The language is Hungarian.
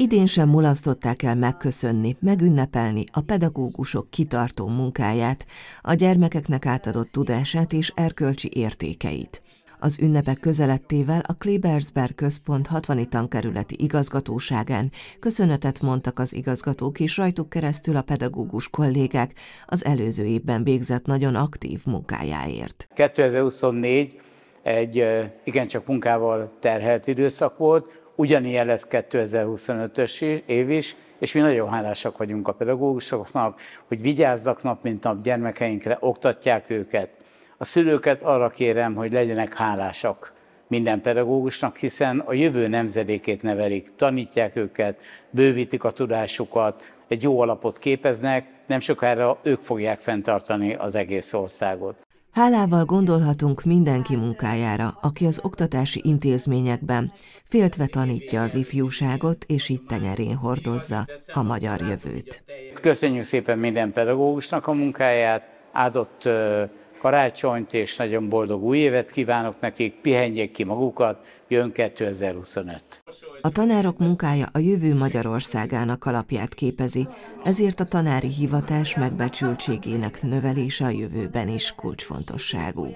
idén sem mulasztották el megköszönni, megünnepelni a pedagógusok kitartó munkáját, a gyermekeknek átadott tudását és erkölcsi értékeit. Az ünnepek közelettével a Klebersberg Központ 60 tankerületi igazgatóságán köszönetet mondtak az igazgatók és rajtuk keresztül a pedagógus kollégák az előző évben végzett nagyon aktív munkájáért. 2024 egy igencsak munkával terhelt időszak volt, Ugyanilyen lesz 2025-ös év is, és mi nagyon hálásak vagyunk a pedagógusoknak, hogy vigyázzak nap mint nap gyermekeinkre, oktatják őket. A szülőket arra kérem, hogy legyenek hálásak minden pedagógusnak, hiszen a jövő nemzedékét nevelik, tanítják őket, bővítik a tudásukat, egy jó alapot képeznek, nem sokára ők fogják fenntartani az egész országot. Hálával gondolhatunk mindenki munkájára, aki az oktatási intézményekben féltve tanítja az ifjúságot, és így tenyerén hordozza a magyar jövőt. Köszönjük szépen minden pedagógusnak a munkáját, áldott karácsonyt és nagyon boldog új évet kívánok nekik, pihenjék ki magukat, jön 2025. A tanárok munkája a jövő Magyarországának alapját képezi, ezért a tanári hivatás megbecsültségének növelése a jövőben is kulcsfontosságú.